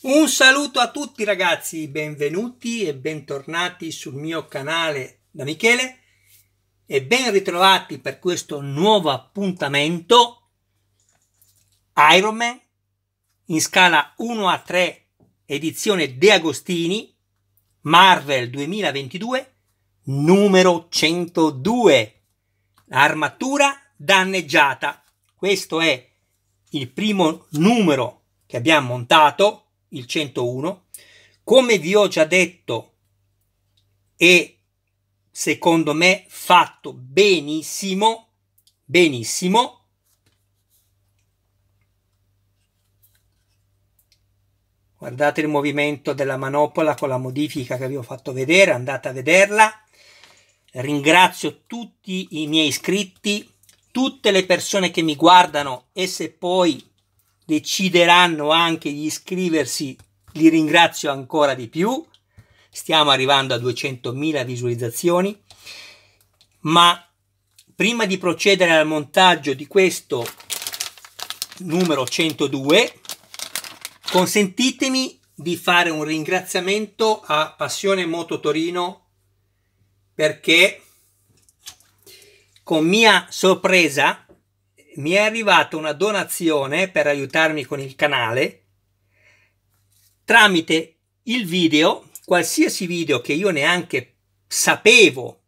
Un saluto a tutti ragazzi, benvenuti e bentornati sul mio canale da Michele e ben ritrovati per questo nuovo appuntamento Iron Man in scala 1 a 3 edizione De Agostini Marvel 2022 numero 102 armatura danneggiata questo è il primo numero che abbiamo montato il 101, come vi ho già detto e secondo me fatto benissimo, benissimo, guardate il movimento della manopola con la modifica che vi ho fatto vedere, andate a vederla, ringrazio tutti i miei iscritti, tutte le persone che mi guardano e se poi decideranno anche di iscriversi, li ringrazio ancora di più. Stiamo arrivando a 200.000 visualizzazioni, ma prima di procedere al montaggio di questo numero 102, consentitemi di fare un ringraziamento a Passione Moto Torino perché con mia sorpresa mi è arrivata una donazione per aiutarmi con il canale tramite il video, qualsiasi video che io neanche sapevo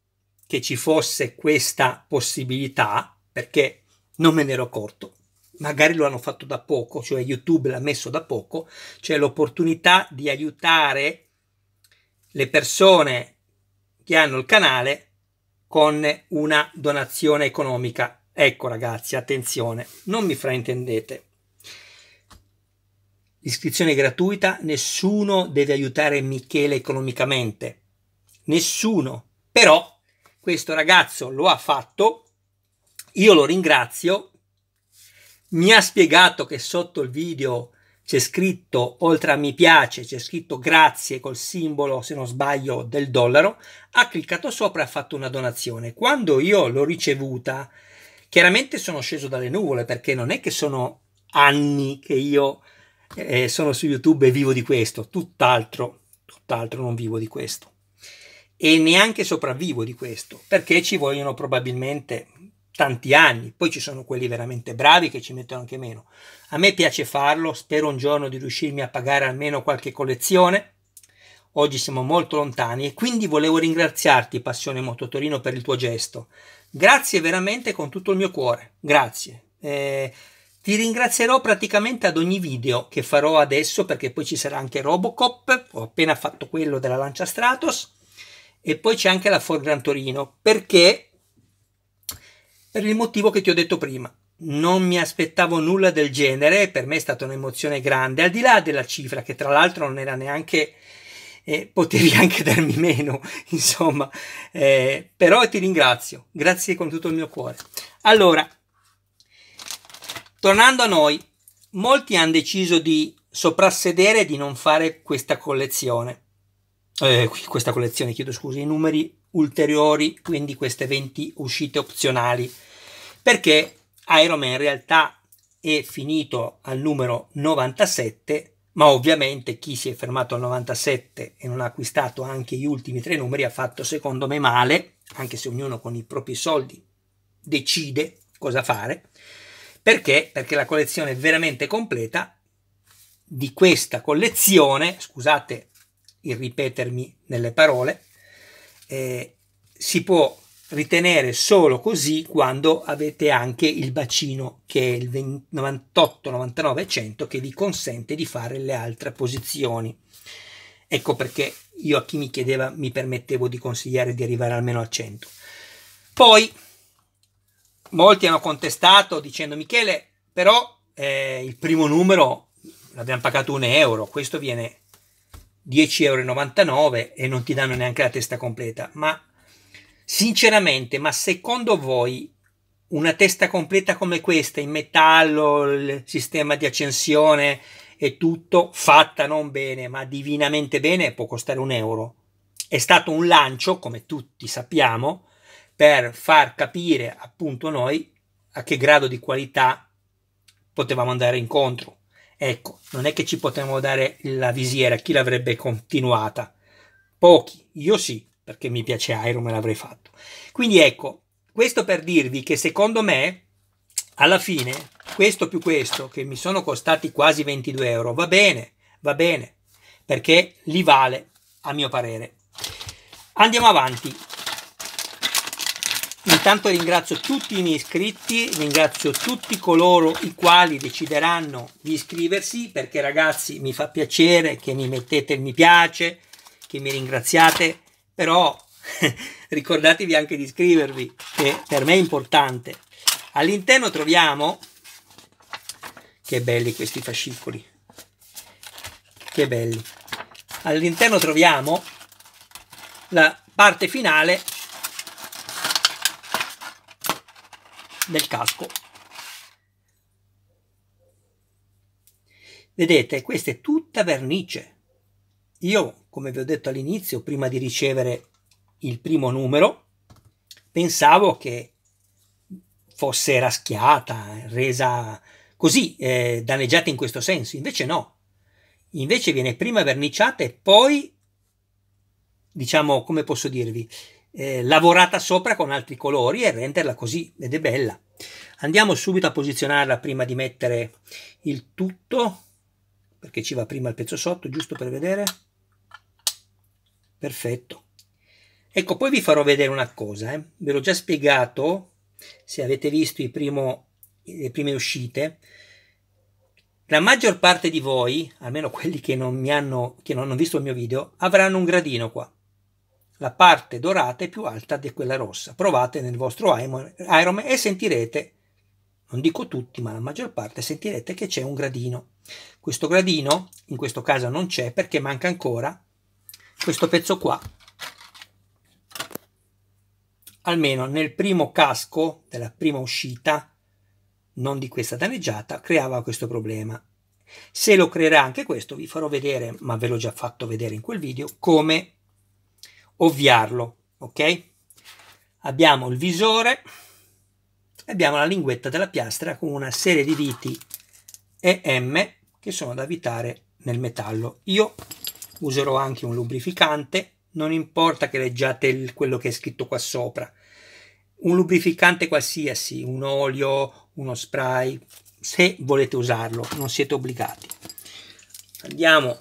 che ci fosse questa possibilità, perché non me ne ero accorto. Magari lo hanno fatto da poco, cioè YouTube l'ha messo da poco, cioè l'opportunità di aiutare le persone che hanno il canale con una donazione economica Ecco ragazzi, attenzione, non mi fraintendete. L'iscrizione è gratuita, nessuno deve aiutare Michele economicamente. Nessuno. Però questo ragazzo lo ha fatto, io lo ringrazio. Mi ha spiegato che sotto il video c'è scritto, oltre a mi piace, c'è scritto grazie col simbolo, se non sbaglio, del dollaro. Ha cliccato sopra e ha fatto una donazione. Quando io l'ho ricevuta, Chiaramente sono sceso dalle nuvole perché non è che sono anni che io eh, sono su YouTube e vivo di questo, tutt'altro, tutt'altro non vivo di questo e neanche sopravvivo di questo perché ci vogliono probabilmente tanti anni, poi ci sono quelli veramente bravi che ci mettono anche meno. A me piace farlo, spero un giorno di riuscirmi a pagare almeno qualche collezione. Oggi siamo molto lontani e quindi volevo ringraziarti Passione Mototorino per il tuo gesto, Grazie veramente con tutto il mio cuore, grazie. Eh, ti ringrazierò praticamente ad ogni video che farò adesso perché poi ci sarà anche Robocop, ho appena fatto quello della Lancia Stratos e poi c'è anche la Ford Gran Torino perché per il motivo che ti ho detto prima. Non mi aspettavo nulla del genere, per me è stata un'emozione grande, al di là della cifra che tra l'altro non era neanche eh, potevi anche darmi meno, insomma, eh, però ti ringrazio, grazie con tutto il mio cuore. Allora, tornando a noi, molti hanno deciso di soprassedere e di non fare questa collezione, eh, questa collezione, chiedo scusa, i numeri ulteriori, quindi queste 20 uscite opzionali, perché Iron Man in realtà è finito al numero 97 ma ovviamente chi si è fermato al 97 e non ha acquistato anche gli ultimi tre numeri ha fatto secondo me male, anche se ognuno con i propri soldi decide cosa fare, perché? Perché la collezione è veramente completa di questa collezione, scusate il ripetermi nelle parole, eh, si può ritenere solo così quando avete anche il bacino che è il 98, 99 100 che vi consente di fare le altre posizioni. Ecco perché io a chi mi chiedeva mi permettevo di consigliare di arrivare almeno al 100. Poi molti hanno contestato dicendo Michele, però eh, il primo numero l'abbiamo pagato un euro, questo viene 10,99 euro e non ti danno neanche la testa completa, ma Sinceramente, ma secondo voi una testa completa come questa, in metallo, il sistema di accensione e tutto, fatta non bene, ma divinamente bene, può costare un euro? È stato un lancio, come tutti sappiamo, per far capire appunto noi a che grado di qualità potevamo andare incontro. Ecco, non è che ci potevamo dare la visiera, chi l'avrebbe continuata? Pochi, io sì, perché mi piace Iron Man l'avrei fatto. Quindi ecco, questo per dirvi che secondo me alla fine questo più questo che mi sono costati quasi 22 euro va bene, va bene, perché li vale a mio parere. Andiamo avanti. Intanto ringrazio tutti i miei iscritti, ringrazio tutti coloro i quali decideranno di iscriversi perché ragazzi mi fa piacere che mi mettete il mi piace, che mi ringraziate però ricordatevi anche di iscrivervi, che per me è importante. All'interno troviamo, che belli questi fascicoli, che belli. All'interno troviamo la parte finale del casco. Vedete, questa è tutta vernice. Io, come vi ho detto all'inizio, prima di ricevere il primo numero, pensavo che fosse raschiata, resa così, eh, danneggiata in questo senso. Invece no. Invece viene prima verniciata e poi, diciamo, come posso dirvi, eh, lavorata sopra con altri colori e renderla così ed è bella. Andiamo subito a posizionarla prima di mettere il tutto, perché ci va prima il pezzo sotto, giusto per vedere. Perfetto. Ecco, poi vi farò vedere una cosa, eh. ve l'ho già spiegato, se avete visto primo, le prime uscite, la maggior parte di voi, almeno quelli che non, mi hanno, che non hanno visto il mio video, avranno un gradino qua. La parte dorata è più alta di quella rossa. Provate nel vostro Iron e sentirete, non dico tutti, ma la maggior parte sentirete che c'è un gradino. Questo gradino in questo caso non c'è perché manca ancora questo pezzo qua almeno nel primo casco della prima uscita non di questa danneggiata creava questo problema se lo creerà anche questo vi farò vedere ma ve l'ho già fatto vedere in quel video come ovviarlo ok abbiamo il visore abbiamo la linguetta della piastra con una serie di viti e M che sono da evitare nel metallo io userò anche un lubrificante, non importa che leggiate il, quello che è scritto qua sopra, un lubrificante qualsiasi, un olio, uno spray, se volete usarlo, non siete obbligati. Andiamo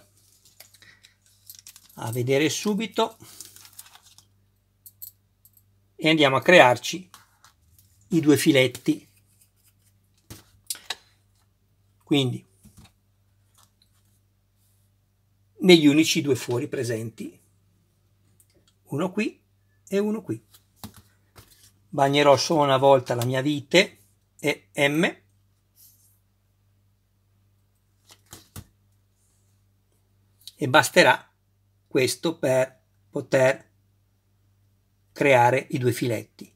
a vedere subito e andiamo a crearci i due filetti. Quindi negli unici due fuori presenti. Uno qui e uno qui. Bagnerò solo una volta la mia vite e M e basterà questo per poter creare i due filetti.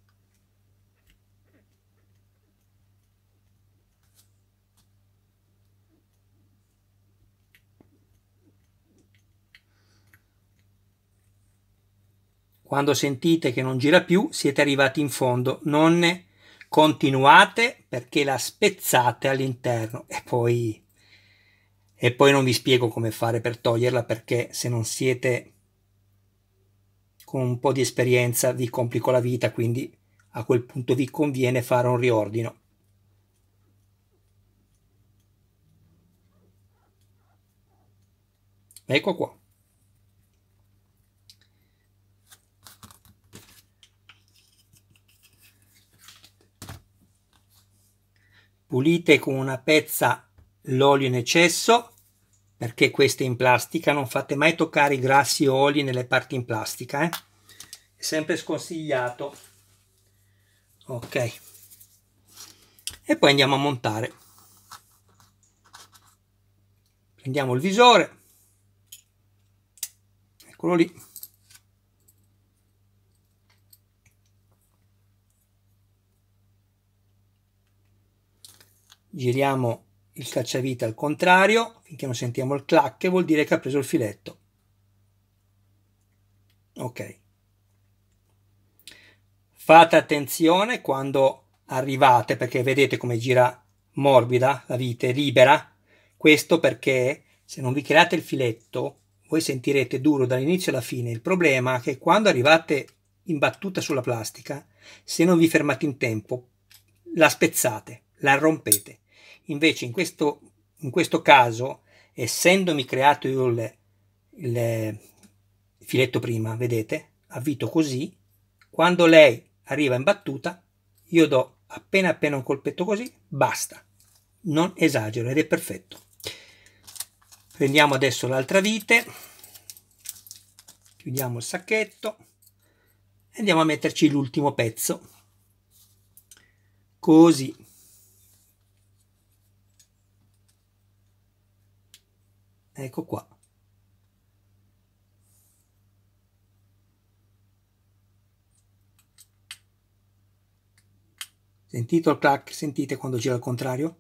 Quando sentite che non gira più, siete arrivati in fondo, non continuate perché la spezzate all'interno e poi e poi non vi spiego come fare per toglierla perché se non siete con un po' di esperienza vi complico la vita, quindi a quel punto vi conviene fare un riordino. Ecco qua. Pulite con una pezza l'olio in eccesso perché questo è in plastica, non fate mai toccare i grassi oli nelle parti in plastica, eh? è sempre sconsigliato. Ok, e poi andiamo a montare. Prendiamo il visore, eccolo lì. giriamo il cacciavite al contrario finché non sentiamo il clac che vuol dire che ha preso il filetto ok fate attenzione quando arrivate perché vedete come gira morbida la vite libera questo perché se non vi create il filetto voi sentirete duro dall'inizio alla fine il problema è che quando arrivate in battuta sulla plastica se non vi fermate in tempo la spezzate la rompete Invece in questo, in questo caso, essendomi creato io il, il filetto prima, vedete, avvito così, quando lei arriva in battuta, io do appena appena un colpetto così, basta, non esagero ed è perfetto. Prendiamo adesso l'altra vite, chiudiamo il sacchetto e andiamo a metterci l'ultimo pezzo, così. Ecco qua. Sentito il clack? Sentite quando gira al contrario?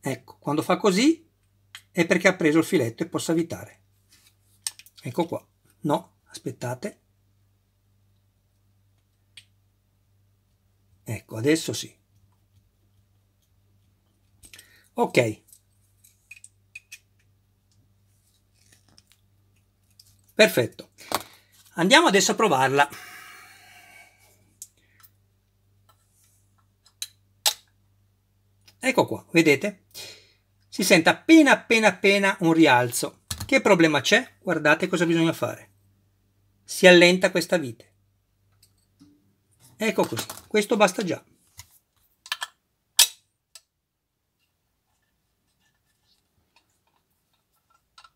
Ecco, quando fa così è perché ha preso il filetto e possa evitare. Ecco qua. No, aspettate. Ecco, adesso sì. Ok, Perfetto. Andiamo adesso a provarla. Ecco qua, vedete? Si sente appena appena appena un rialzo. Che problema c'è? Guardate cosa bisogna fare. Si allenta questa vite. Ecco così, questo basta già.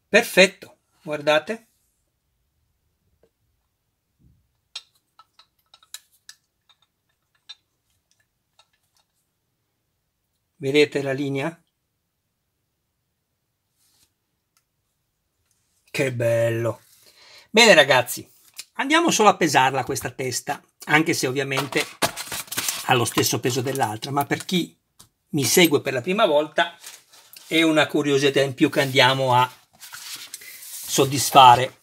Perfetto, guardate. Vedete la linea? Che bello! Bene ragazzi, andiamo solo a pesarla questa testa, anche se ovviamente ha lo stesso peso dell'altra, ma per chi mi segue per la prima volta è una curiosità in più che andiamo a soddisfare.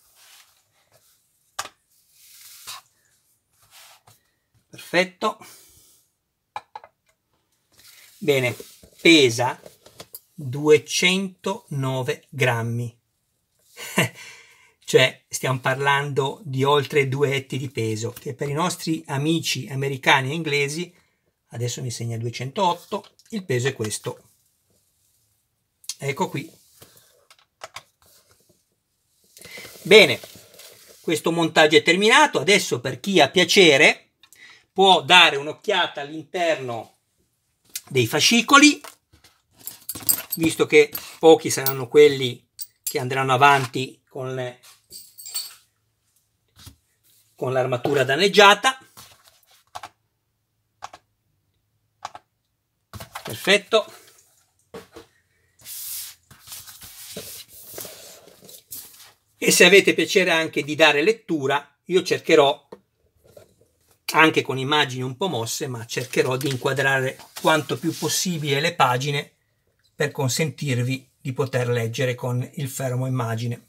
Perfetto. Bene, pesa 209 grammi. cioè stiamo parlando di oltre due etti di peso, che per i nostri amici americani e inglesi, adesso mi segna 208, il peso è questo. Ecco qui. Bene, questo montaggio è terminato, adesso per chi ha piacere può dare un'occhiata all'interno dei fascicoli, visto che pochi saranno quelli che andranno avanti con, le, con l'armatura danneggiata. Perfetto. E se avete piacere anche di dare lettura, io cercherò anche con immagini un po' mosse, ma cercherò di inquadrare quanto più possibile le pagine per consentirvi di poter leggere con il fermo immagine.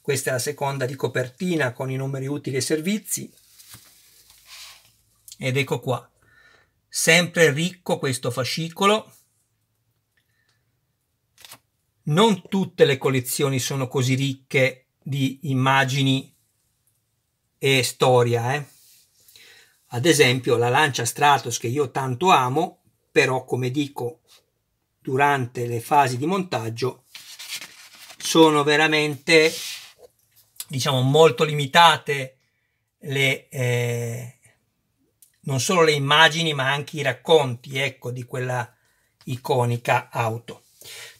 Questa è la seconda di copertina con i numeri utili e servizi. Ed ecco qua, sempre ricco questo fascicolo. Non tutte le collezioni sono così ricche di immagini e storia, eh? Ad esempio la Lancia Stratos che io tanto amo, però come dico durante le fasi di montaggio sono veramente diciamo molto limitate le, eh, non solo le immagini ma anche i racconti ecco di quella iconica auto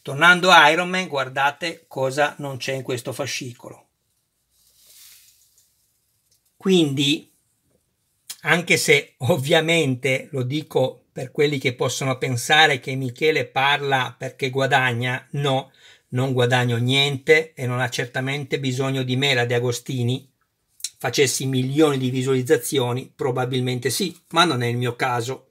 tornando a Iron Man guardate cosa non c'è in questo fascicolo quindi anche se ovviamente lo dico per quelli che possono pensare che Michele parla perché guadagna, no, non guadagno niente e non ha certamente bisogno di me la De Agostini. Facessi milioni di visualizzazioni, probabilmente sì, ma non è il mio caso.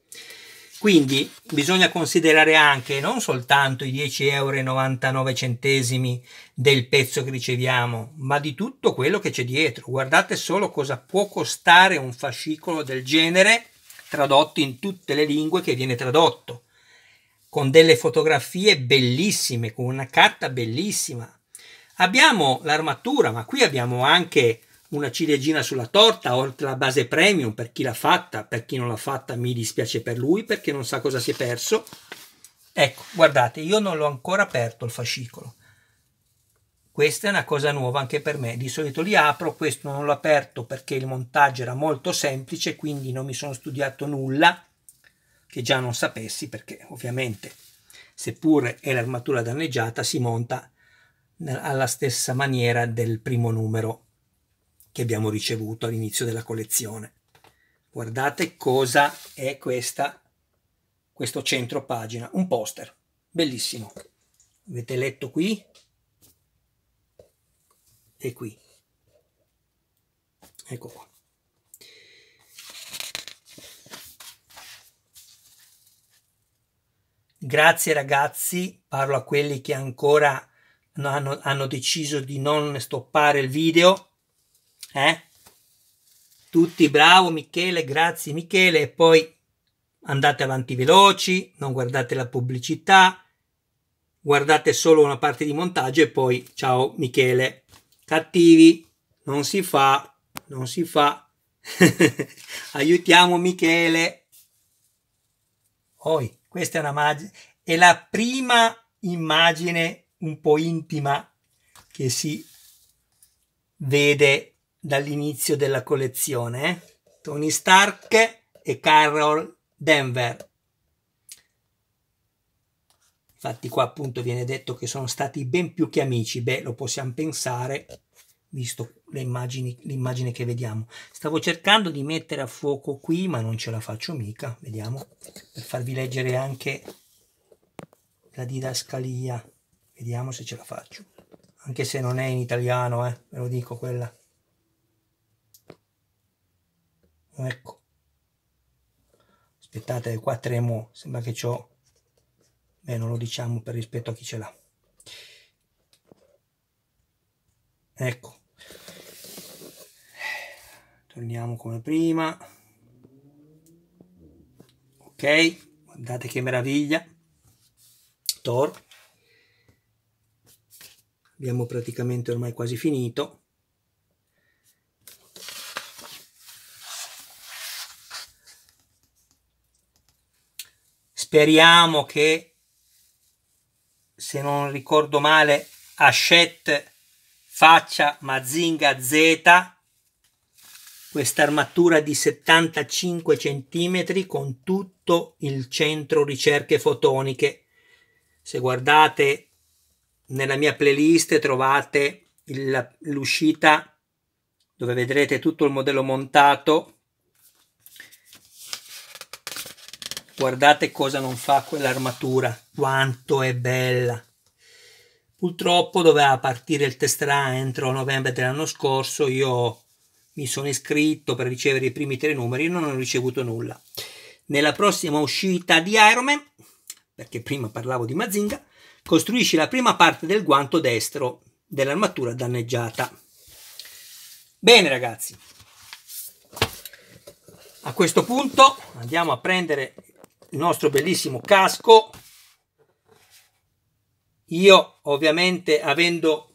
Quindi bisogna considerare anche non soltanto i 10,99 euro del pezzo che riceviamo, ma di tutto quello che c'è dietro. Guardate solo cosa può costare un fascicolo del genere tradotto in tutte le lingue che viene tradotto, con delle fotografie bellissime, con una carta bellissima. Abbiamo l'armatura, ma qui abbiamo anche una ciliegina sulla torta, oltre alla base premium per chi l'ha fatta, per chi non l'ha fatta mi dispiace per lui perché non sa cosa si è perso. Ecco, guardate, io non l'ho ancora aperto il fascicolo. Questa è una cosa nuova anche per me. Di solito li apro, questo non l'ho aperto perché il montaggio era molto semplice, quindi non mi sono studiato nulla che già non sapessi perché ovviamente seppur è l'armatura danneggiata si monta alla stessa maniera del primo numero che abbiamo ricevuto all'inizio della collezione. Guardate cosa è questa, questo centro pagina, un poster, bellissimo. Avete letto qui e qui. Ecco qua. Grazie ragazzi, parlo a quelli che ancora hanno, hanno deciso di non stoppare il video eh? Tutti bravo Michele, grazie Michele. E poi andate avanti veloci, non guardate la pubblicità, guardate solo una parte di montaggio e poi ciao Michele. Cattivi, non si fa, non si fa. Aiutiamo Michele. Oi, questa è una magia. È la prima immagine un po' intima che si vede dall'inizio della collezione, eh? Tony Stark e Carol Denver. Infatti qua appunto viene detto che sono stati ben più che amici, beh lo possiamo pensare visto le immagini, l'immagine che vediamo. Stavo cercando di mettere a fuoco qui ma non ce la faccio mica, vediamo, per farvi leggere anche la didascalia, vediamo se ce la faccio, anche se non è in italiano, eh, ve lo dico quella. ecco aspettate qua tremo sembra che ciò beh non lo diciamo per rispetto a chi ce l'ha ecco torniamo come prima ok guardate che meraviglia Tor abbiamo praticamente ormai quasi finito Speriamo che, se non ricordo male, Hachette faccia Mazinga Z, questa armatura di 75 cm con tutto il centro ricerche fotoniche. Se guardate nella mia playlist trovate l'uscita dove vedrete tutto il modello montato Guardate cosa non fa quell'armatura, quanto è bella. Purtroppo doveva partire il testerà entro novembre dell'anno scorso, io mi sono iscritto per ricevere i primi tre numeri, e non ho ricevuto nulla. Nella prossima uscita di Iron Man, perché prima parlavo di Mazinga, costruisci la prima parte del guanto destro dell'armatura danneggiata. Bene ragazzi, a questo punto andiamo a prendere il nostro bellissimo casco. Io ovviamente avendo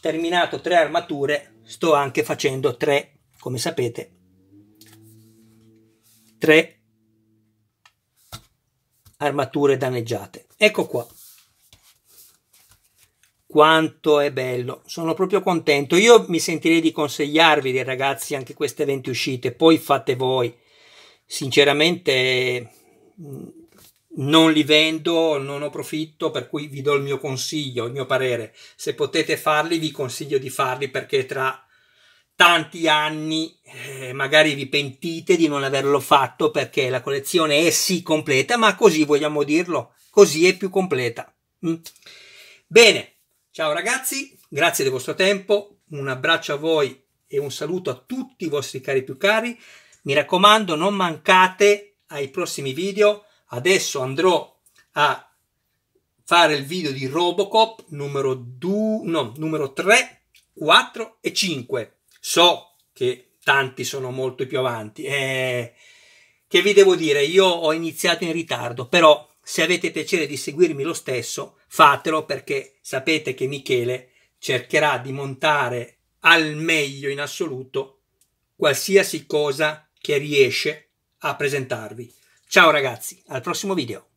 terminato tre armature sto anche facendo tre, come sapete, tre armature danneggiate. Ecco qua. Quanto è bello, sono proprio contento. Io mi sentirei di consigliarvi, ragazzi, anche queste 20 uscite, poi fate voi. Sinceramente Mm, non li vendo, non ho profitto, per cui vi do il mio consiglio, il mio parere. Se potete farli, vi consiglio di farli perché tra tanti anni eh, magari vi pentite di non averlo fatto perché la collezione è sì completa, ma così vogliamo dirlo, così è più completa. Mm. Bene, ciao ragazzi, grazie del vostro tempo, un abbraccio a voi e un saluto a tutti i vostri cari più cari. Mi raccomando, non mancate ai prossimi video. Adesso andrò a fare il video di Robocop numero 2, no, numero 3, 4 e 5. So che tanti sono molto più avanti. Eh, che vi devo dire? Io ho iniziato in ritardo, però se avete piacere di seguirmi lo stesso, fatelo perché sapete che Michele cercherà di montare al meglio in assoluto qualsiasi cosa che riesce a presentarvi. Ciao ragazzi, al prossimo video.